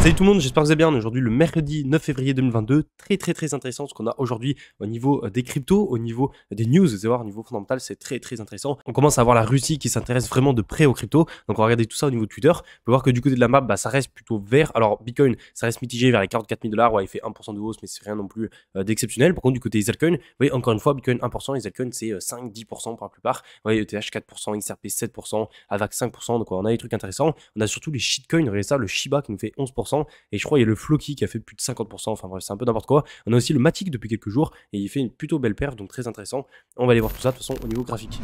Salut tout le monde, j'espère que vous allez bien. Aujourd'hui, le mercredi 9 février 2022, très très très intéressant ce qu'on a aujourd'hui au niveau euh, des cryptos, au niveau des news, vous allez voir, au niveau fondamental, c'est très très intéressant. On commence à voir la Russie qui s'intéresse vraiment de près aux cryptos. Donc on va regarder tout ça au niveau de Twitter. On peut voir que du côté de la map, bah, ça reste plutôt vert. Alors Bitcoin, ça reste mitigé vers les 44 000 dollars, ouais, il fait 1% de hausse, mais c'est rien non plus euh, d'exceptionnel. Par contre, du côté des altcoins, vous voyez, encore une fois, Bitcoin 1%, les altcoins c'est 5-10% euh, pour la plupart. Vous voyez, ETH 4%, XRP 7%, AVAX 5%, donc on a des trucs intéressants. On a surtout les shitcoins, regardez ça, le Shiba qui nous fait 11%. Et je crois qu'il y a le Floki qui a fait plus de 50%. Enfin bref, c'est un peu n'importe quoi. On a aussi le Matic depuis quelques jours et il fait une plutôt belle perf, donc très intéressant. On va aller voir tout ça de toute façon au niveau graphique.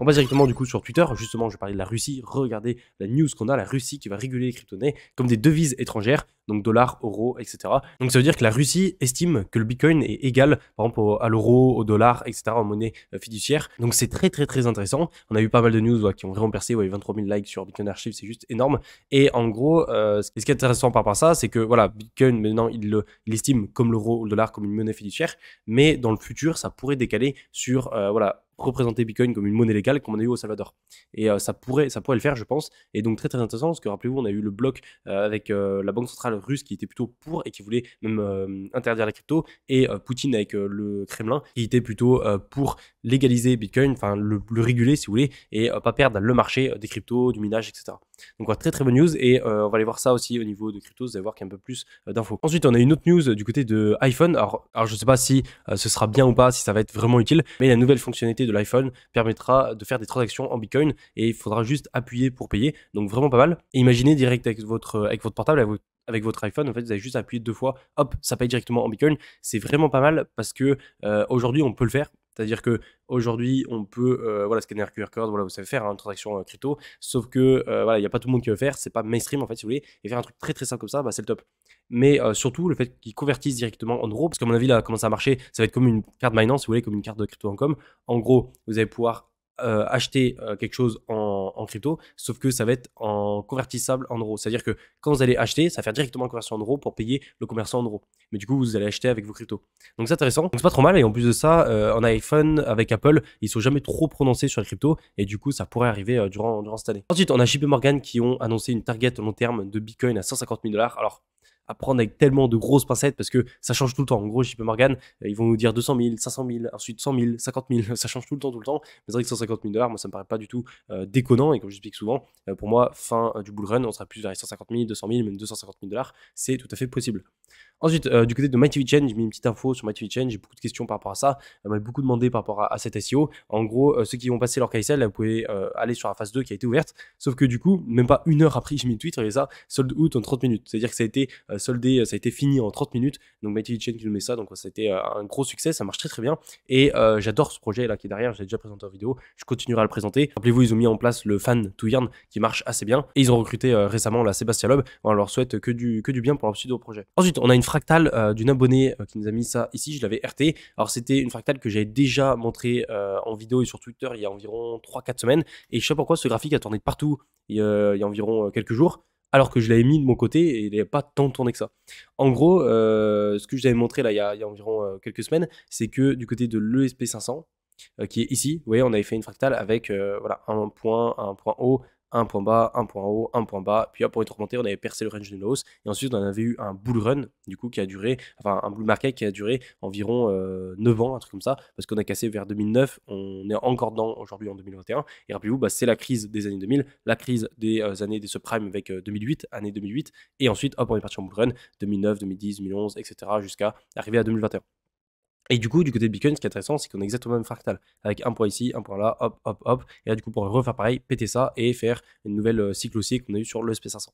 On passe directement du coup sur Twitter. Justement, je parlais de la Russie. Regardez la news qu'on a, la Russie qui va réguler les crypto comme des devises étrangères, donc dollars, euros, etc. Donc ça veut dire que la Russie estime que le Bitcoin est égal, par exemple, à l'euro, au dollar, etc., en monnaie euh, fiduciaire. Donc c'est très très très intéressant. On a eu pas mal de news qui ont vraiment percé, ouais, 23 000 likes sur Bitcoin Archive, c'est juste énorme. Et en gros, euh, ce qui est intéressant par rapport ça, c'est que voilà, Bitcoin maintenant il l'estime comme l'euro ou le dollar comme une monnaie fiduciaire, mais dans le futur ça pourrait décaler sur euh, voilà représenter Bitcoin comme une monnaie légale comme on a eu au Salvador. Et euh, ça, pourrait, ça pourrait le faire, je pense. Et donc très très intéressant, parce que rappelez-vous, on a eu le bloc euh, avec euh, la Banque Centrale russe qui était plutôt pour et qui voulait même interdire la crypto, et Poutine avec le Kremlin qui était plutôt pour légaliser Bitcoin, enfin le, réguler si vous voulez, et pas perdre le marché des cryptos, du minage, etc. Donc voilà très très bonne news, et on va aller voir ça aussi au niveau de crypto, vous allez voir qu'il y a un peu plus d'infos. Ensuite, on a une autre news du côté de iPhone. Alors, alors je sais pas si ce sera bien ou pas, si ça va être vraiment utile, mais la nouvelle fonctionnalité de l'iPhone permettra de faire des transactions en Bitcoin et il faudra juste appuyer pour payer. Donc vraiment pas mal. imaginez direct avec votre, avec votre portable, avec votre iPhone, en fait, vous avez juste appuyé deux fois, hop, ça paye directement en Bitcoin. C'est vraiment pas mal parce que euh, aujourd'hui, on peut le faire. C'est-à-dire que aujourd'hui, on peut, euh, voilà, scanner QR code, voilà, vous savez faire hein, une transaction euh, crypto, sauf que euh, voilà, il n'y a pas tout le monde qui veut faire, c'est pas mainstream en fait, si vous voulez, et faire un truc très très simple comme ça, bah, c'est le top. Mais surtout, le fait qu'ils convertissent directement en euros, parce qu'à mon avis, là, comment ça marcher, ça va être comme une carte Binance, si vous voulez, comme une carte de crypto.com. En gros, vous allez pouvoir euh, acheter euh, quelque chose en, crypto, sauf que ça va être en convertissable en euros. C'est-à-dire que quand vous allez acheter, ça va faire directement conversion en euros pour payer le commerçant en euros. Mais du coup, vous allez acheter avec vos cryptos. Donc c'est intéressant. Donc c'est pas trop mal. Et en plus de ça, euh, en iPhone, avec Apple, ils sont jamais trop prononcés sur les cryptos. Et du coup, ça pourrait arriver durant, durant cette année. Ensuite, on a JP Morgan qui ont annoncé une target long terme de Bitcoin à 150 000 dollars. Alors, à prendre avec tellement de grosses pincettes parce que ça change tout le temps. En gros, chez Morgan, euh, ils vont nous dire 200 000, 500 000, ensuite 100 000, 50 000, ça change tout le temps, tout le temps. Mais c'est 150 000 dollars, moi, ça me paraît pas du tout euh, déconnant. Et comme j'explique souvent, euh, pour moi, fin du bull run, on sera plus vers 150 000, 200 000, même 250 000 dollars. C'est tout à fait possible. Ensuite, du côté de MyTV Chain, j'ai mis une petite info sur MyTV Chain. J'ai beaucoup de questions par rapport à ça. Elle m'a beaucoup demandé par rapport à, cette cet SEO. En gros, ceux qui vont passer leur KSL, là, vous pouvez aller sur la phase 2 qui a été ouverte. Sauf que du coup, même pas une heure après, j'ai mis le tweet, et ça, sold out en 30 minutes. C'est-à-dire que ça a été euh, soldé, euh, ça a été fini en 30 minutes. Donc Mighty Chain qui nous met ça, donc ça a été un gros succès, ça marche très très bien. Et euh, j'adore ce projet là qui est derrière, j'ai déjà présenté en vidéo, je continuerai à le présenter. Rappelez-vous, ils ont mis en place le fan to yarn qui marche assez bien. Et ils ont recruté récemment la Sébastien Loeb. On leur souhaite que du, que du bien pour leur au projet. Ensuite, on a une fractale d'une abonnée qui nous a mis ça ici, je l'avais RT. Alors c'était une fractale que j'avais déjà montrée en vidéo et sur Twitter il y a environ 3-4 semaines. Et je sais pas pourquoi ce graphique a tourné de partout il y a environ quelques jours alors que je l'avais mis de mon côté et il n'avait pas tant tourné que ça. En gros, euh, ce que je vous avais montré là il y a, environ euh, quelques semaines, c'est que du côté de l'ESP500, euh, qui est ici, vous voyez, on avait fait une fractale avec voilà, un point, un point haut, un point bas, un point haut, un point bas, puis hop, pour être remonté, on avait percé le range de nos et ensuite on avait eu un bull run, du coup, qui a duré, enfin un bull market qui a duré environ 9 euh, ans, un truc comme ça, parce qu'on a cassé vers 2009, on est encore dedans aujourd'hui en 2021, et rappelez-vous, bah, c'est la crise des années 2000, la crise des euh, années des subprimes avec 2008, euh, année 2008, et ensuite, hop, on est parti en bull run, 2009, 2010, 2011, etc., jusqu'à arriver à 2021. Et du coup, du côté de Bitcoin, ce qui est intéressant, c'est qu'on a exactement le même fractal. Avec un point ici, un point là, hop, hop, hop. Et là, du coup, on pourrait refaire pareil, péter ça et faire une nouvelle euh, cycle aussi qu'on a eu sur le SP500.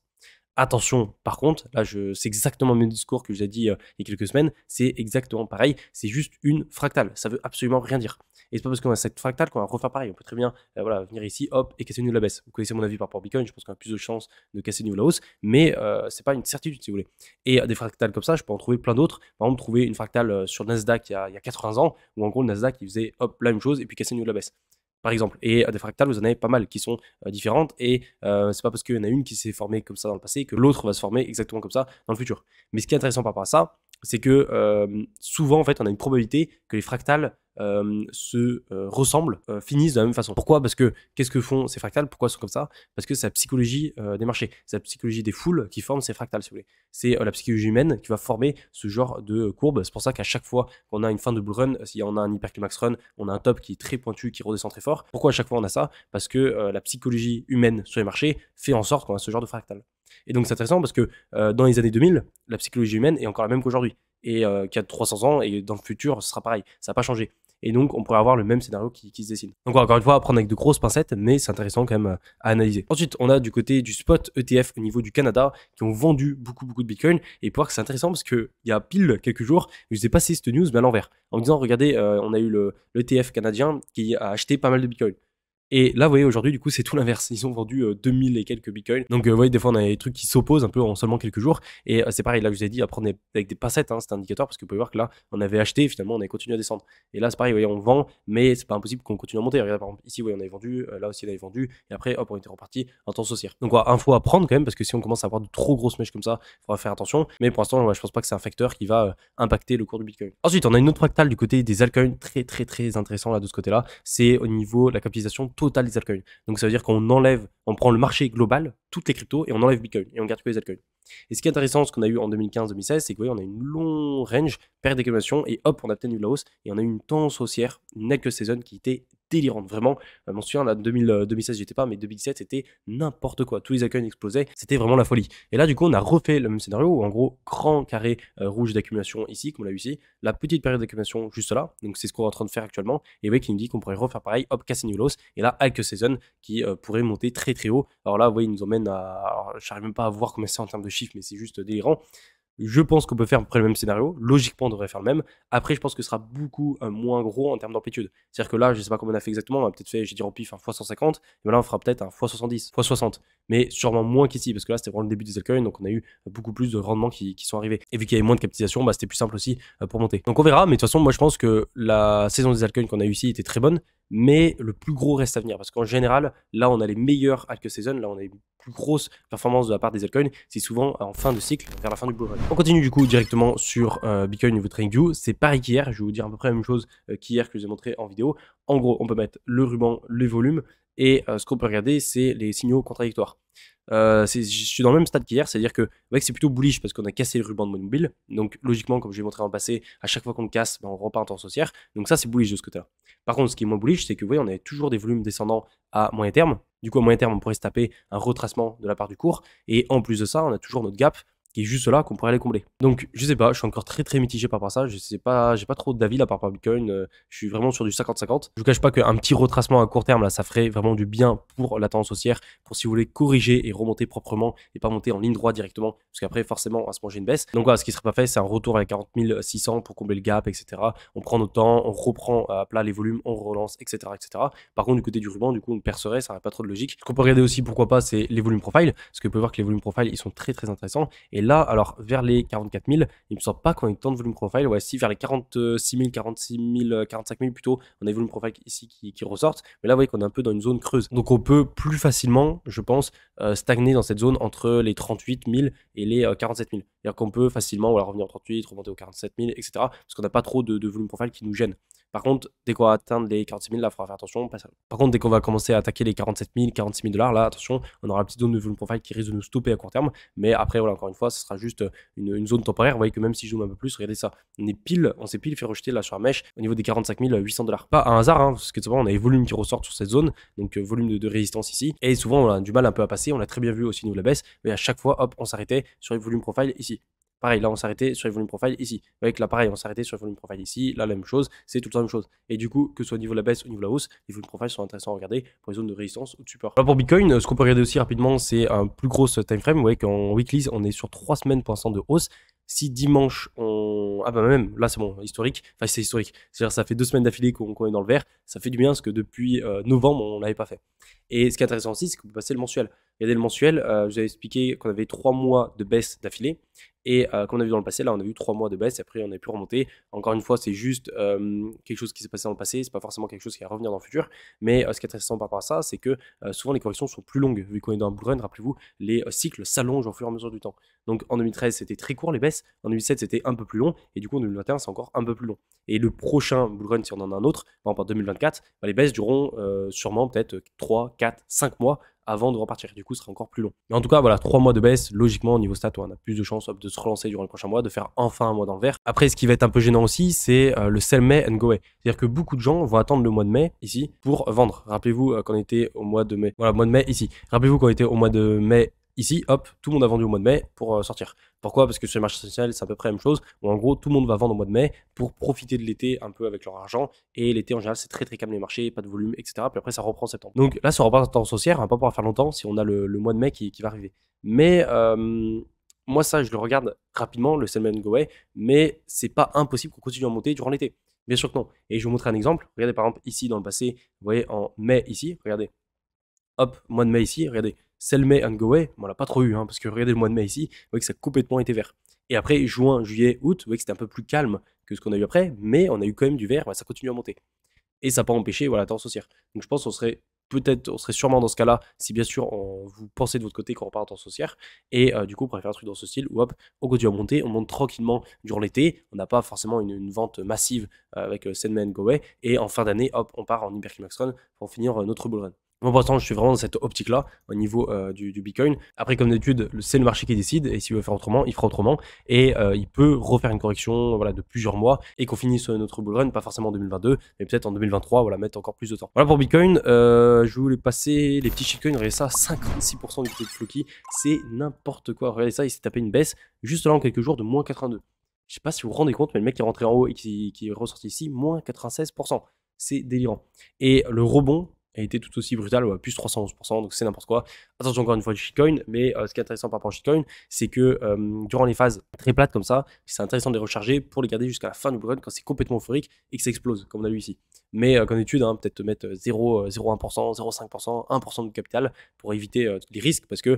Attention, par contre, là, c'est exactement le même discours que j'ai dit euh, il y a quelques semaines. C'est exactement pareil. C'est juste une fractale. Ça veut absolument rien dire. Et c'est pas parce qu'on a cette fractale qu'on va refaire pareil. On peut très bien euh, voilà, venir ici, hop, et casser de la baisse. Vous connaissez mon avis par rapport au Bitcoin, je pense qu'on a plus de chances de casser de la hausse, mais euh, c'est pas une certitude si vous voulez. Et euh, des fractales comme ça, je peux en trouver plein d'autres. Par exemple, trouver une fractale sur Nasdaq il y, a, 80 ans, où en gros le Nasdaq il faisait hop, la même chose et puis casser de la baisse par exemple. Et des fractales, vous en avez pas mal qui sont différentes. Et c'est pas parce qu'il y en a une qui s'est formée comme ça dans le passé que l'autre va se former exactement comme ça dans le futur. Mais ce qui est intéressant par rapport à ça, c'est que euh, souvent, en fait, on a une probabilité que les fractales euh, se euh, ressemblent, finissent de la même façon. Pourquoi Parce que qu'est-ce que font ces fractales Pourquoi sont comme ça Parce que c'est la psychologie des marchés, c'est la psychologie des foules qui forment ces fractales, si vous voulez. C'est la psychologie humaine qui va former ce genre de courbe. C'est pour ça qu'à chaque fois qu'on a une fin de bull run, si on a un hyperclimax run, on a un top qui est très pointu, qui redescend très fort. Pourquoi à chaque fois on a ça Parce que la psychologie humaine sur les marchés fait en sorte qu'on a ce genre de fractales. Et donc c'est intéressant parce que euh, dans les années 2000, la psychologie humaine est encore la même qu'aujourd'hui. Et qui euh, qu'il y a 300 ans, et dans le futur, ce sera pareil. Ça n'a pas changé. Et donc, on pourrait avoir le même scénario qui, se dessine. Donc, encore une fois, à prendre avec de grosses pincettes, mais c'est intéressant quand même euh, à analyser. Ensuite, on a du côté du spot ETF au niveau du Canada qui ont vendu beaucoup, beaucoup de Bitcoin. Et pour voir que c'est intéressant parce qu'il y a pile quelques jours, je vous ai passé cette news, mais à l'envers. En disant, regardez, on a eu le l'ETF e canadien qui a acheté pas mal de Bitcoin. Et là, vous voyez, aujourd'hui, du coup, c'est tout l'inverse. Ils ont vendu 2000 euh, et quelques bitcoins. Donc, euh, vous voyez, des fois, on a des trucs qui s'opposent un peu en seulement quelques jours. Et euh, c'est pareil, là, je vous ai dit à prendre avec des passettes hein, c'est un indicateur parce que vous pouvez voir que là, on avait acheté, finalement, on a continué à descendre. Et là, c'est pareil, vous voyez, on vend, mais c'est pas impossible qu'on continue à monter. par exemple, ici, vous voyez, on avait vendu, là aussi, on avait vendu. Et après, hop, on était reparti en temps saucière Donc, un info à prendre quand même parce que si on commence à avoir de trop grosses mèches comme ça, il faudra faire attention. Mais pour l'instant, je pense pas que c'est un facteur qui va impacter le cours du bitcoin. Ensuite, on a une autre fractale du côté des altcoins très, très, très intéressant là de ce côté-là. C'est au niveau la capitalisation des altcoins. Donc ça veut dire qu'on enlève, on prend le marché global, toutes les cryptos, et on enlève Bitcoin, et on garde que les altcoins. Et ce qui est intéressant, ce qu'on a eu en 2015-2016, c'est qu'on on a une longue range, perte d'accumulation, et hop, on a obtenu la hausse, et on a eu une tendance haussière, une neck season qui était délirante. Vraiment, je m'en souviens, là, 2016 2016, j'étais pas, mais 2017, c'était n'importe quoi. Tous les accueils explosaient, c'était vraiment la folie. Et là, du coup, on a refait le même scénario où, en gros, grand carré euh, rouge d'accumulation ici, comme on l'a vu ici, la petite période d'accumulation juste là. Donc, c'est ce qu'on est en train de faire actuellement. Et oui, qui nous dit qu'on pourrait refaire pareil, hop, Nulos. et là, Alke Season qui euh, pourrait monter très très haut. Alors là, vous voyez, il nous emmène à. n'arrive même pas à voir comment c'est en termes de chiffres, mais c'est juste délirant. Je pense qu'on peut faire à peu près le même scénario. Logiquement, on devrait faire le même. Après, je pense que ce sera beaucoup euh, moins gros en termes d'amplitude. C'est-à-dire que là, je ne sais pas comment on a fait exactement. On a peut-être fait, j'ai dit en pif, un x150. Et ben là, on fera peut-être un x70, x60. Mais sûrement moins qu'ici, parce que là, c'était vraiment le début des altcoins. Donc, on a eu euh, beaucoup plus de rendements qui, sont arrivés. Et vu qu'il y avait moins de capitalisation, bah, c'était plus simple aussi euh, pour monter. Donc, on verra. Mais de toute façon, moi, je pense que la saison des altcoins qu'on a eu ici était très bonne mais le plus gros reste à venir parce qu'en général, là on a les meilleurs alt saison, là on a eu plus grosse performance de la part des altcoins, c'est souvent en fin de cycle, vers la fin du bull run. On continue du coup directement sur et euh, Bitcoin niveau View, C'est pareil qu'hier, je vais vous dire à peu près la même chose euh, qu'hier que je vous ai montré en vidéo. En gros, on peut mettre le ruban, le volume, et euh, ce qu'on peut regarder, c'est les signaux contradictoires. je suis dans le même stade qu'hier, c'est-à-dire que c'est plutôt bullish parce qu'on a cassé le ruban de mobile. Donc logiquement, comme je l'ai montré en passé, à chaque fois qu'on casse, ben, on repart en temps haussière. Donc ça, c'est bullish de ce côté-là. Par contre, ce qui est moins bullish, c'est que vous voyez, on avait toujours des volumes descendants à moyen terme, du coup, à moyen terme, on pourrait se taper un retracement de la part du cours. Et en plus de ça, on a toujours notre gap juste là, qu'on pourrait aller combler. Donc, je sais pas, je suis encore très très mitigé par rapport à ça. Je sais pas, j'ai pas trop d'avis là par rapport Bitcoin. Euh, je suis vraiment sur du 50-50. Je vous cache pas qu'un petit retracement à court terme là, ça ferait vraiment du bien pour la tendance haussière, pour si vous voulez corriger et remonter proprement et pas monter en ligne droite directement, parce qu'après, forcément, à se manger une baisse. Donc, voilà, ce qui serait pas fait, c'est un retour à 40 600 pour combler le gap, etc. On prend notre temps, on reprend à plat les volumes, on relance, etc. etc. Par contre, du côté du ruban, du coup, on percerait, ça n'a pas trop de logique. Ce qu'on peut regarder aussi, pourquoi pas, c'est les volumes profile, parce que vous pouvez voir que les volumes profile, ils sont très très intéressants. Et là, là, alors vers les 44 000, il me semble pas qu'on ait tant de volume profile. Ouais, si vers les 46 000, 46 000, 45 000 plutôt, on a des volume profile ici qui, qui, ressortent. Mais là, vous voyez qu'on est un peu dans une zone creuse. Donc on peut plus facilement, je pense, euh, stagner dans cette zone entre les 38 000 et les 47 euh, 000. C'est-à-dire qu'on peut facilement revenir en 38, remonter aux 47 000, etc. Parce qu'on n'a pas trop de volume profile qui nous gêne. Par contre, dès qu'on va atteindre les 46 000, là, il faudra faire attention. Par contre, dès qu'on va commencer à attaquer les 47 000, 46 000 dollars, là, attention, on aura un petite zone de volume profile qui risque de nous stopper à court terme. Mais après, voilà, encore une fois, ce sera juste euh, une, zone temporaire. Vous voyez que même si je zoome un peu plus, regardez ça. On est pile, on s'est pile fait rejeter là sur la mèche au niveau des 45 800 euh, dollars. Pas un hasard, hein, parce que souvent, on a les volumes qui ressortent sur cette zone, donc euh, volume de, résistance ici. Et souvent, on a du mal un peu à passer. On a très bien vu aussi au niveau la baisse, mais à chaque fois, hop, on s'arrêtait sur les volumes profile ici. Pareil, là, on s'arrêtait sur les volume profile ici. Avec là, pareil, on s'arrêtait sur les volume profile ici. Là, la même chose, c'est tout la même chose. Et du coup, que ce soit au niveau de la baisse ou au niveau de la hausse, les volume profiles sont intéressants à regarder pour les zones de résistance ou de support. Là, pour Bitcoin, ce qu'on peut regarder aussi rapidement, c'est un plus gros time frame. Vous voyez qu'en weekly, on est sur 3 semaines pour l'instant de hausse si dimanche on ah bah même là c'est bon historique enfin c'est historique c'est-à-dire ça fait deux semaines d'affilée qu'on est dans le vert ça fait du bien parce que depuis euh, novembre on l'avait pas fait et ce qui est intéressant aussi c'est que vous passez le mensuel regardez le mensuel euh, je vous avais expliqué qu'on avait trois mois de baisse d'affilée et qu'on euh, comme on a vu dans le passé là on a eu trois mois de baisse après on a pu remonter encore une fois c'est juste quelque chose qui s'est passé dans le passé c'est pas forcément quelque chose qui va revenir dans le futur mais ce qui est intéressant par rapport à ça c'est que souvent les corrections sont plus longues vu qu'on est dans un bull run rappelez-vous les cycles s'allongent au fur et à mesure du temps donc en 2013 c'était très court les baisses en 2007, c'était un peu plus long. Et du coup, en 2021, c'est encore un peu plus long. Et le prochain bullrun si on en a un autre, par en 2024, les baisses dureront euh, sûrement peut-être 3, 4, 5 mois avant de repartir. Du coup, ce sera encore plus long. Mais en tout cas, voilà, 3 mois de baisse, logiquement, au niveau stat, on a plus de chances de se relancer durant le prochain mois, de faire enfin un mois dans le vert. Après, ce qui va être un peu gênant aussi, c'est euh, le sell May and go away. C'est-à-dire que beaucoup de gens vont attendre le mois de mai ici pour vendre. Rappelez-vous euh, qu'on était au mois de mai. Voilà, mois de mai ici. Rappelez-vous qu'on était au mois de mai Ici, hop, tout le monde a vendu au mois de mai pour euh, sortir. Pourquoi Parce que sur les marché social, c'est à peu près la même chose. en gros, tout le monde va vendre au mois de mai pour profiter de l'été un peu avec leur argent. Et l'été, en général, c'est très très calme les marchés, pas de volume, etc. Puis après, ça reprend septembre. Donc là, ça reprend en tendance haussière. On va pas pouvoir faire longtemps si on a le, mois de mai qui, va arriver. Mais euh, moi, ça, je le regarde rapidement, le Selman Go Away. Mais c'est pas impossible qu'on continue à monter durant l'été. Bien sûr que non. Et je vais vous montrer un exemple. Regardez par exemple ici dans le passé. Vous voyez en mai ici, regardez. Hop, mois de mai ici, regardez. Selmay and Goway, on l'a pas trop eu, hein, parce que regardez le mois de mai ici, vous voyez que ça a complètement été vert. Et après, juin, juillet, août, vous voyez que c'était un peu plus calme que ce qu'on a eu après, mais on a eu quand même du vert, ça continue à monter. Et ça n'a pas empêché voilà, la tendance haussière. Donc je pense qu'on serait peut-être, on serait sûrement dans ce cas-là, si bien sûr on, vous pensez de votre côté qu'on repart en tendance haussière, et euh, du coup on pourrait un truc dans ce style où hop, on continue à monter, on monte tranquillement durant l'été, on n'a pas forcément une, vente massive euh, avec euh, et Goway, et en fin d'année, hop, on part en run pour finir euh, notre bull moi, pour l'instant, je suis vraiment dans cette optique-là au niveau euh, du, Bitcoin. Après, comme d'habitude, c'est le marché qui décide et s'il veut faire autrement, il fera autrement et euh, il peut refaire une correction voilà, de plusieurs mois et qu'on finisse notre bull run, pas forcément en 2022, mais peut-être en 2023, voilà, mettre encore plus de temps. Voilà pour Bitcoin. Euh, je voulais passer les petits shitcoins. Regardez ça, 56% du taux de Floki. C'est n'importe quoi. Regardez ça, il s'est tapé une baisse juste là en quelques jours de moins 82. Je sais pas si vous vous rendez compte, mais le mec qui est rentré en haut et qui est ressorti ici, moins 96%. C'est délirant. Et le rebond, a été tout aussi brutal plus 311%, donc c'est n'importe quoi. Attention encore une fois du shitcoin, mais euh, ce qui est intéressant par rapport au shitcoin, c'est que euh, durant les phases très plates comme ça, c'est intéressant de les recharger pour les garder jusqu'à la fin du blockchain quand c'est complètement euphorique et que ça explose, comme on a vu ici. Mais euh, comme étude, hein, peut-être mettre 0,1%, 0,5%, 1% de capital pour éviter les risques, parce que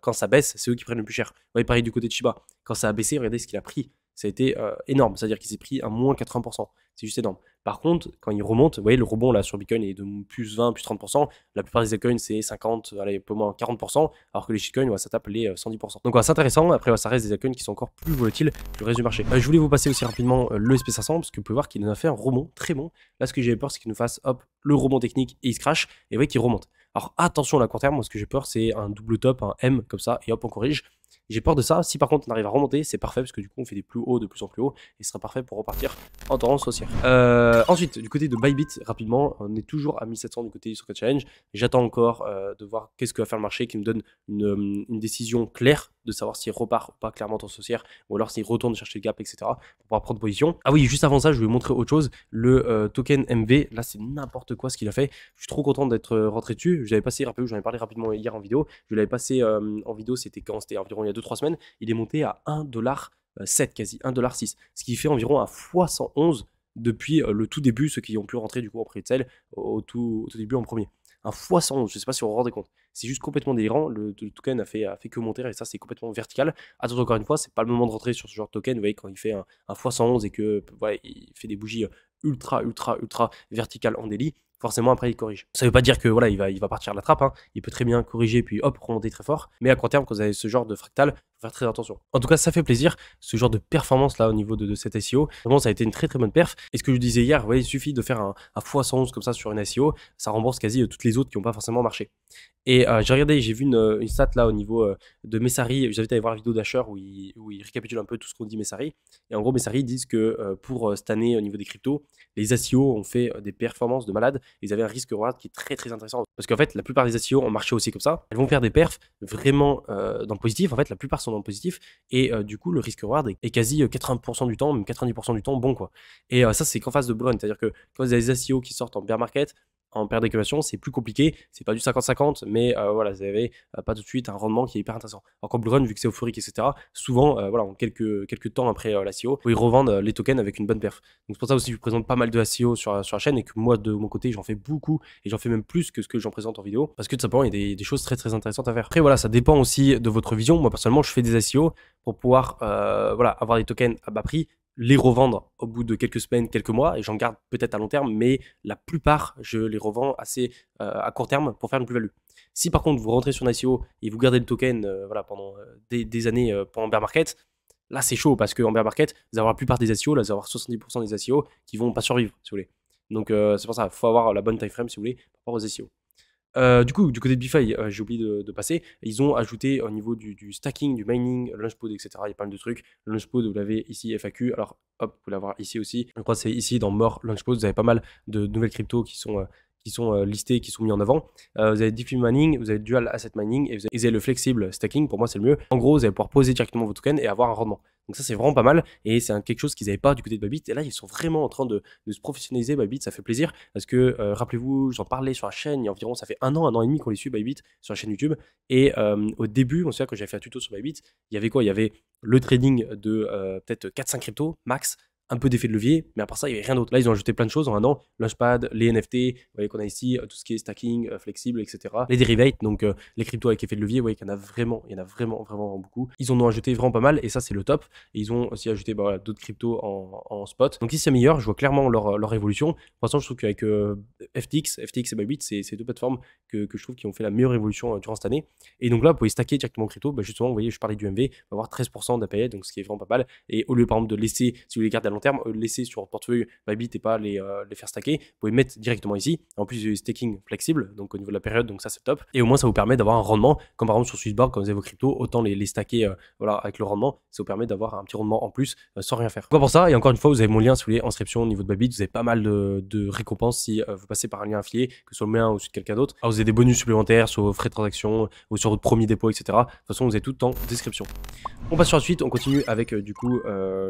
quand ça baisse, c'est eux qui prennent le plus cher. Vous voyez, pareil du côté de Shiba, quand ça a baissé, regardez ce qu'il a pris ça a été euh, énorme. C'est-à-dire qu'il s'est pris un moins 80%. C'est juste énorme. Par contre, quand il remonte, vous voyez, le rebond là sur Bitcoin est de plus 20, plus 30%. La plupart des altcoins, c'est 50, allez, un peu moins 40%, alors que les shitcoins, ça tape les 110%. Euh, Donc, c'est intéressant. Après, ça reste des altcoins qui sont encore plus volatiles que le reste du marché. Euh, je voulais vous passer aussi rapidement le SP500, parce que vous pouvez voir qu'il en a fait un rebond très bon. Là, ce que j'avais peur, c'est qu'il nous fasse, hop, le rebond technique et il se crache. Et vous voyez qu'il remonte. Alors, attention à court terme, moi, ce que j'ai peur, c'est un double top, un M comme ça, et hop, on corrige. J'ai peur de ça. Si par contre on arrive à remonter, c'est parfait parce que du coup on fait des plus hauts de plus en plus hauts et ce sera parfait pour repartir en tendance haussière. Euh, ensuite, du côté de Bybit, rapidement, on est toujours à 1700 du côté du Socket Challenge. J'attends encore euh, de voir qu'est-ce que va faire le marché qui me donne une euh, décision claire de savoir s'il repart pas clairement en saucière, ou alors s'il retourne chercher le gap, etc. pour pouvoir prendre position. Ah oui, juste avant ça, je vais vous montrer autre chose. Le euh, token MV, là, c'est n'importe quoi ce qu'il a fait. Je suis trop content d'être euh, rentré dessus. Je l'avais passé, rappelez-vous, j'en ai parlé rapidement hier en vidéo. Je l'avais passé euh, en vidéo, c'était quand C'était environ il y a 2-3 semaines. Il est monté à 1,7$ quasi, 1,6$, ce qui fait environ à x111 depuis le tout début, ceux qui ont pu rentrer du coup en prix de sel au tout début en premier un x111. Je sais pas si on vous des compte. C'est juste complètement délirant. Le, token a fait, a fait que monter et ça, c'est complètement vertical. Attention, encore une fois, c'est pas le moment de rentrer sur ce genre de token. Vous voyez, quand il fait un, x111 et que voilà, il fait des bougies euh, ultra, ultra, ultra verticales en délit forcément après il corrige. Ça veut pas dire que voilà, il va, partir à la trappe, hein. il peut très bien corriger puis hop, remonter très fort, mais à court terme, quand vous avez ce genre de fractal, faut faire très attention. En tout cas, ça fait plaisir, ce genre de performance là au niveau de, cet cette SEO, vraiment ça a été une très très bonne perf. Et ce que je disais hier, il suffit de faire un, un x111 comme ça sur une SEO, ça rembourse quasi euh, toutes les autres qui n'ont pas forcément marché. Et euh, j'ai regardé, j'ai vu une, euh, une, stat là au niveau de Messari, je vous invite à aller voir la vidéo d'Asher où il, où récapitule un peu tout ce qu'on dit Messari. Et en gros, Messari disent que pour cette année au niveau des cryptos, les SEO ont fait des performances de malade, ils avaient un risque reward qui est très très intéressant. Parce qu'en fait, la plupart des SEO ont marché aussi comme ça. Elles vont faire des perfs vraiment euh, dans le positif. En fait, la plupart sont dans le positif. Et euh, du coup, le risque reward est, quasi 80% euh, du temps, même 90% du temps bon. quoi. Et ça, c'est qu'en face de Boulogne. C'est-à-dire que quand vous avez des SEO qui sortent en bear market, en paire d'équation, c'est plus compliqué. C'est pas du 50-50, mais euh, voilà, vous avez euh, pas tout de suite un rendement qui est hyper intéressant. encore qu'en Blue Run, vu que c'est euphorique, etc., souvent, euh, voilà, en quelques, quelques temps après la vous ils revendre les tokens avec une bonne perf. Donc c'est pour ça aussi que je vous présente pas mal de SEO sur, sur la chaîne et que moi, de mon côté, j'en fais beaucoup et j'en fais même plus que ce que j'en présente en vidéo parce que tout simplement, il y a des, choses très très intéressantes à faire. Après, voilà, ça dépend aussi de votre vision. Moi, personnellement, je fais des SEO pour pouvoir voilà, avoir des tokens à bas prix les revendre au bout de quelques semaines, quelques mois, et j'en garde peut-être à long terme, mais la plupart, je les revends assez euh, à court terme pour faire une plus-value. Si par contre vous rentrez sur un ICO et vous gardez le token euh, voilà, pendant euh, des, années pendant bear market, là c'est chaud parce qu'en bear market, vous avez la plupart des ICO, là vous allez avoir 70% des ICO qui vont pas survivre, si vous voulez. Donc c'est pour ça, il faut avoir la bonne time frame, si vous voulez, par rapport aux ICO. Euh, du coup, du côté de BeFi, euh, j'ai oublié de, passer, ils ont ajouté au niveau du, stacking, du mining, Launchpod, etc. Il y a pas mal de trucs. Launchpod, vous l'avez ici, FAQ. Alors, hop, vous l'avez l'avoir ici aussi. Je crois que c'est ici dans More Launchpod. Vous avez pas mal de nouvelles cryptos qui sont. Euh, listées, qui sont mises qui sont mis en avant. vous avez Diffusion Mining, vous avez Dual Asset Mining et vous avez, le Flexible Stacking. Pour moi, c'est le mieux. En gros, vous allez pouvoir poser directement vos tokens et avoir un rendement. Donc ça, c'est vraiment pas mal. Et c'est quelque chose qu'ils n'avaient pas du côté de Babit. Et là, ils sont vraiment en train de, se professionnaliser, Babit. Ça fait plaisir. Parce que, euh, rappelez-vous, j'en parlais sur la chaîne il y a environ, ça fait un an, un an et demi qu'on les suit, babybit sur la chaîne YouTube. Et euh, au début, on sait que quand j'avais fait un tuto sur Babit, il y avait quoi Il y avait le trading de euh, peut-être 4 cryptos max un peu d'effet de levier, mais à part ça, il n'y avait rien d'autre. Là, ils ont ajouté plein de choses en un an. Launchpad, les NFT, vous voyez qu'on a ici, euh, tout ce qui est stacking, euh, flexible, etc. Les derivates, donc euh, les cryptos avec effet de levier, vous voyez qu'il y en a vraiment, il y en a vraiment, vraiment, beaucoup. Ils en ont ajouté vraiment pas mal, et ça, c'est le top. ils ont aussi ajouté bah, d'autres cryptos en, spot. Donc, ici c'est meilleur, je vois clairement leur, leur évolution. Pour l'instant, je trouve qu'avec FTX, FTX et Bybit, c'est deux plateformes que, je trouve qui ont fait la meilleure évolution durant cette année. Et donc là, vous pouvez stacker directement crypto. Bah, justement, vous voyez, je parlais du MV, on va avoir 13% d'API, donc ce qui est vraiment pas mal. Et au lieu, par exemple, de laisser, si vous les gardez terme, euh, laisser sur portefeuille Baby, et pas euh, les, faire stacker, vous pouvez mettre directement ici. En plus, du staking flexible, donc au niveau de la période, donc ça c'est top. Et au moins, ça vous permet d'avoir un rendement, comme par exemple sur Switchboard, quand vous avez vos cryptos, autant les, stacker euh, voilà, avec le rendement, ça vous permet d'avoir un petit rendement en plus sans rien faire. Voilà pour ça, et encore une fois, vous avez mon lien sous vous voulez, au niveau de baby vous avez pas mal de, récompenses si vous passez par un lien affilié, que ce soit le mien ou celui de quelqu'un d'autre. Ah, vous avez des bonus supplémentaires sur vos frais de transaction ou sur votre premier dépôt, etc. De toute façon, vous avez tout en description. On passe sur la suite, on continue avec du coup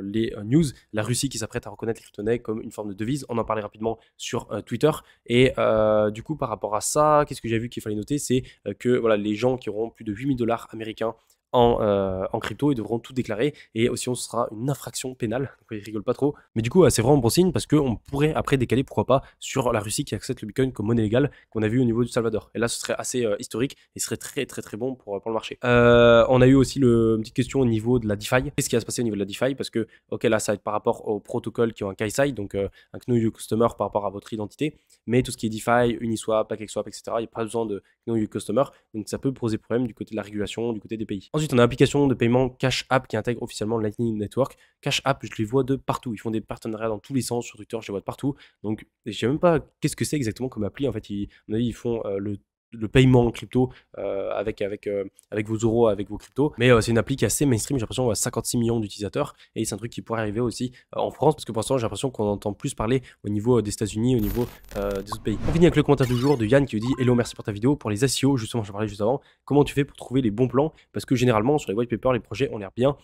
les news. La Russie qui s'apprête à reconnaître les comme une forme de devise. On en parlait rapidement sur euh, Twitter. Et euh, du coup, par rapport à ça, qu'est-ce que j'ai vu qu'il fallait noter C'est euh, que voilà, les gens qui auront plus de 8000 dollars américains euh, en, crypto, ils devront tout déclarer et aussi on sera une infraction pénale. Donc ils rigolent pas trop. Mais du coup, c'est vraiment bon signe parce qu'on pourrait après décaler, pourquoi pas, sur la Russie qui accepte le bitcoin comme monnaie légale qu'on a vu au niveau du Salvador. Et là, ce serait assez euh, historique et serait très très très bon pour, euh, pour le marché. on a eu aussi le, une petite question au niveau de la DeFi. Qu'est-ce qui va se passer au niveau de la DeFi Parce que, ok, là, ça va être par rapport au protocoles qui ont un KSI, donc un Know Your Customer par rapport à votre identité. Mais tout ce qui est DeFi, Uniswap, PacketSwap, etc., il n'y a pas besoin de Know Your Customer. Donc ça peut poser problème du côté de la régulation, du côté des pays. Ensuite, on a l'application de paiement Cash App qui intègre officiellement Lightning Network. Cash App, je les vois de partout. Ils font des partenariats dans tous les sens. Sur Twitter, je les vois de partout. Donc, je sais même pas qu'est-ce que c'est exactement comme appli. En fait, ils, ils font euh, le le paiement en crypto euh, avec, avec, euh, avec vos euros, avec vos cryptos. Mais euh, c'est une appli qui est assez mainstream, j'ai l'impression, 56 millions d'utilisateurs. Et c'est un truc qui pourrait arriver aussi en France, parce que pour l'instant, j'ai l'impression qu'on entend plus parler au niveau des États-Unis, au niveau des autres pays. On finit avec le commentaire du jour de Yann qui dit Hello, merci pour ta vidéo. Pour les SEO, justement, j'en parlais juste avant, comment tu fais pour trouver les bons plans Parce que généralement, sur les white papers, les projets ont l'air bien.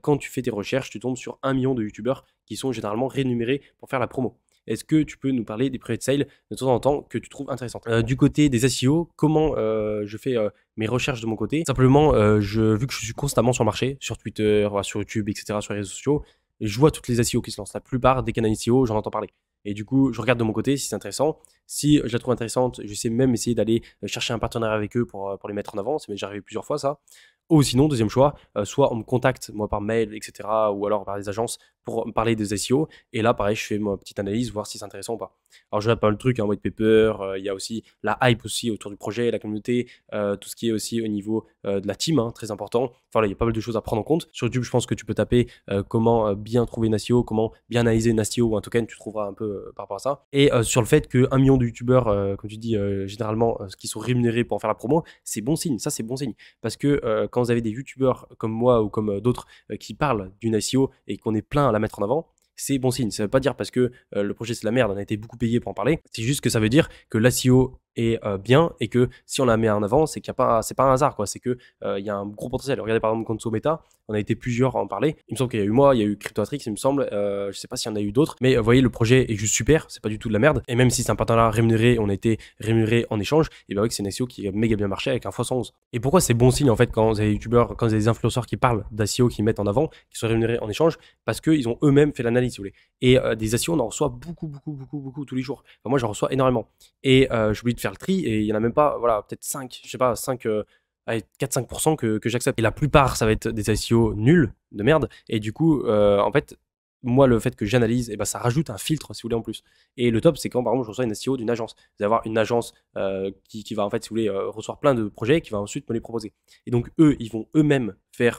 quand tu fais tes recherches, tu tombes sur un million de youtubeurs qui sont généralement rémunérés pour faire la promo. Est-ce que tu peux nous parler des de sales de temps en temps que tu trouves intéressantes euh, Du côté des SEO, comment euh, je fais euh, mes recherches de mon côté Simplement, je, vu que je suis constamment sur le marché, sur Twitter, sur YouTube, etc., sur les réseaux sociaux, je vois toutes les SEO qui se lancent. La plupart des canaux SEO, j'en entends parler. Et du coup, je regarde de mon côté si c'est intéressant. Si je la trouve intéressante, je sais même essayer d'aller chercher un partenaire avec eux pour, les mettre en avant. C'est déjà arrivé plusieurs fois ça. Ou sinon, deuxième choix, soit on me contacte moi par mail, etc., ou alors par des agences parler des SEO. Et là, pareil, je fais ma petite analyse, voir si c'est intéressant ou pas. Alors, je pas le truc, un hein, white paper, euh, il y a aussi la hype aussi autour du projet, la communauté, euh, tout ce qui est aussi au niveau euh, de la team, hein, très important. Enfin, il y a pas mal de choses à prendre en compte. Sur YouTube, je pense que tu peux taper comment bien trouver une SEO, comment bien analyser une SEO ou un token, tu trouveras un peu par rapport à ça. Et sur le fait que un million de YouTubeurs, comme tu dis, généralement, ce qui sont rémunérés pour faire la promo, c'est bon signe. Ça, c'est bon signe. Parce que quand vous avez des YouTubeurs comme moi ou comme d'autres qui parlent d'une SEO et qu'on est plein à la mettre en avant, c'est bon signe. Ça ne veut pas dire parce que euh, le projet c'est la merde, on a été beaucoup payé pour en parler. C'est juste que ça veut dire que la CEO euh, bien et que si on la met en avant, c'est qu'il n'y a pas c'est pas un hasard quoi, c'est que euh, il y a un gros potentiel. Regardez par exemple Conso Meta, on a été plusieurs à en parler. Il me semble qu'il y a eu moi, il y a eu CryptoAtrix, il me semble, euh, je sais pas s'il y en a eu d'autres, mais vous voyez le projet est juste super, c'est pas du tout de la merde et même si c'est un là rémunéré, on a été rémunéré en échange, et bien bah oui, c'est une SEO qui a méga bien marché avec un x 11 Et pourquoi c'est bon signe en fait quand vous avez des youtubeurs, quand vous avez des influenceurs qui parlent d'ASIO qui mettent en avant, qui sont rémunérés en échange parce qu'ils ont eux-mêmes fait l'analyse si vous voulez. Et des ASIO, on en reçoit beaucoup beaucoup beaucoup beaucoup tous les jours. moi je reçois énormément. Et je j'oublie de faire le tri et il y en a même pas, voilà, peut-être 5, je sais pas, 5, 4-5% euh, que, que j'accepte. Et la plupart, ça va être des SEO nuls, de merde. Et du coup, euh, en fait, moi, le fait que j'analyse, et eh ben, ça rajoute un filtre, si vous voulez, en plus. Et le top, c'est quand, par exemple, je reçois une SEO d'une agence. d'avoir une agence euh, qui, qui, va, en fait, si vous voulez, recevoir plein de projets, qui va ensuite me les proposer. Et donc, eux, ils vont eux-mêmes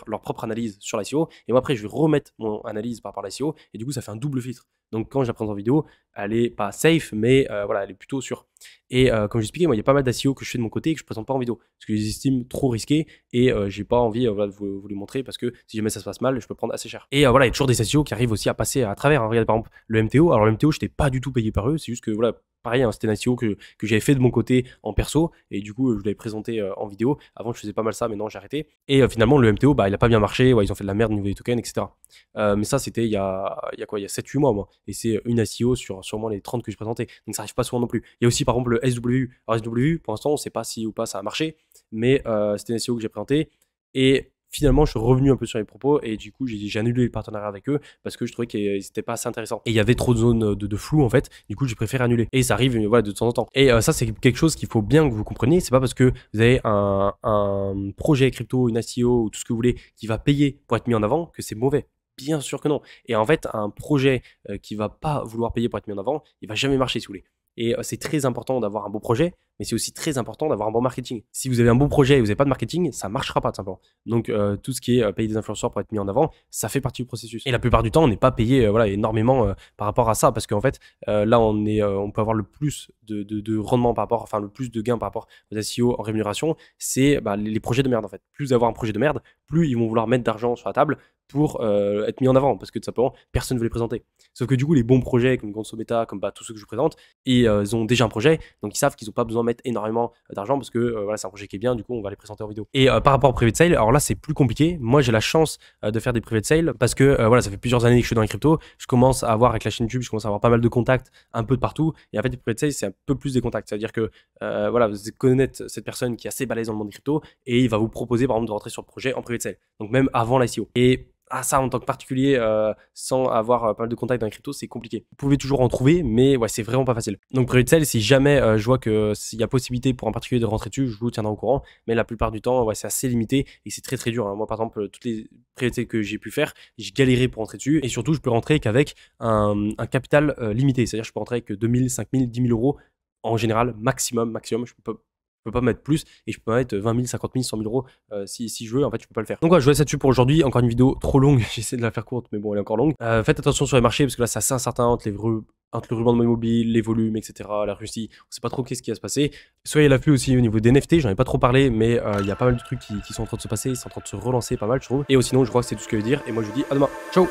leur propre analyse sur SEO. Et moi, après, je vais remettre mon analyse par rapport à e Et du coup, ça fait un double filtre. Donc, quand j'apprends en vidéo, elle est pas safe, mais euh, voilà, elle est plutôt sûre. Et euh, comme j'expliquais, moi, il y a pas mal d'asio e que je fais de mon côté que je présente pas en vidéo. Parce que je les estime trop risqué et euh, j'ai pas envie de vous, vous, les montrer parce que si jamais ça se passe mal, je peux prendre assez cher. Et voilà, il y a toujours des asio e qui arrivent aussi à passer à travers. Hein. Regarde par exemple le MTO. Alors, le MTO, je pas du tout payé par eux. C'est juste que voilà, pareil, hein, c'était un SEO que, que j'avais fait de mon côté en perso, et du coup, euh, je l'avais présenté euh, en vidéo. Avant, je faisais pas mal ça, mais non, j'ai arrêté. Et euh, finalement, le MTO, bah, il a pas bien marché, ils ont fait de la merde au niveau des tokens, etc. mais ça, c'était il y a, il y a quoi Il y a 7-8 mois, moi. Et c'est une SEO sur sûrement les 30 que je présentais. Donc, ça arrive pas souvent non plus. Il y a aussi, par exemple, le SW, Alors, pour l'instant, on sait pas si ou pas ça a marché, mais c'était une SEO que j'ai présenté. Et finalement, je suis revenu un peu sur les propos et du coup, j'ai annulé le partenariat avec eux parce que je trouvais qu'ils n'étaient pas assez intéressants. Et il y avait trop de zones euh, de, flou en fait. Du coup, j'ai préféré annuler. Et ça arrive voilà, de temps en temps. Et euh, ça, c'est quelque chose qu'il faut bien que vous compreniez. C'est pas parce que vous avez un, projet crypto, une ICO ou tout ce que vous voulez qui va payer pour être mis en avant que c'est mauvais. Bien sûr que non. Et en fait, un projet euh, qui va pas vouloir payer pour être mis en avant, il va jamais marcher, si vous voulez. Et euh, c'est très important d'avoir un beau projet, mais c'est aussi très important d'avoir un bon marketing. Si vous avez un bon projet et vous n'avez pas de marketing, ça ne marchera pas, simplement. Donc, euh, tout ce qui est euh, payer des influenceurs pour être mis en avant, ça fait partie du processus. Et la plupart du temps, on n'est pas payé voilà, énormément par rapport à ça, parce qu'en fait, là, on, est, on peut avoir le plus de, rendement par rapport, enfin, le plus de gains par rapport aux SEO en rémunération, c'est bah, les, projets de merde, en fait. Plus avoir un projet de merde, plus ils vont vouloir mettre d'argent sur la table, pour euh, être mis en avant, parce que tout simplement, personne ne veut les présenter. Sauf que du coup, les bons projets, comme sommeta comme bah, tous ceux que je vous présente, euh, ils ont déjà un projet, donc ils savent qu'ils n'ont pas besoin de mettre énormément euh, d'argent, parce que voilà, c'est un projet qui est bien, du coup, on va les présenter en vidéo. Et par rapport au privé de sale, alors là, c'est plus compliqué. Moi, j'ai la chance de faire des de sale parce que voilà, ça fait plusieurs années que je suis dans les crypto je commence à avoir avec la chaîne YouTube, je commence à avoir pas mal de contacts un peu de partout, et en fait, les de sale c'est un peu plus des contacts. C'est-à-dire que voilà, vous connaître cette personne qui est assez balèze dans le monde des crypto et il va vous proposer, par exemple, de rentrer sur le projet en privé de sale, donc même avant l'ICO. Et ah ça en tant que particulier euh, sans avoir euh, pas mal de contacts dans les c'est compliqué vous pouvez toujours en trouver mais ouais c'est vraiment pas facile donc de celle si jamais euh, je vois que s'il y a possibilité pour un particulier de rentrer dessus je vous tiendrai au courant mais la plupart du temps ouais, c'est assez limité et c'est très très dur hein. moi par exemple toutes les priorités que j'ai pu faire j'ai galéré pour rentrer dessus et surtout je peux rentrer qu'avec un, capital limité c'est à dire je peux rentrer que 2000 5000 10 000 euros en général maximum maximum je peux je peux pas mettre plus et je peux pas mettre 20 000, 50 000, 100 000 euros euh, si, je veux. En fait, je peux pas le faire. Donc voilà, je vais laisse là-dessus pour aujourd'hui. Encore une vidéo trop longue. J'essaie de la faire courte, mais bon, elle est encore longue. Euh, faites attention sur les marchés parce que là, ça c'est certain entre les entre le ruban de mon mobile, les volumes, etc., la Russie, on ne sait pas trop qu'est-ce qui va se passer. Soyez la plus aussi au niveau des NFT, j'en ai pas trop parlé, mais euh, il y a pas mal de trucs qui, qui, sont en train de se passer, ils sont en train de se relancer pas mal, je trouve. Et sinon, je crois que c'est tout ce que je veux dire, et moi je vous dis à demain. Ciao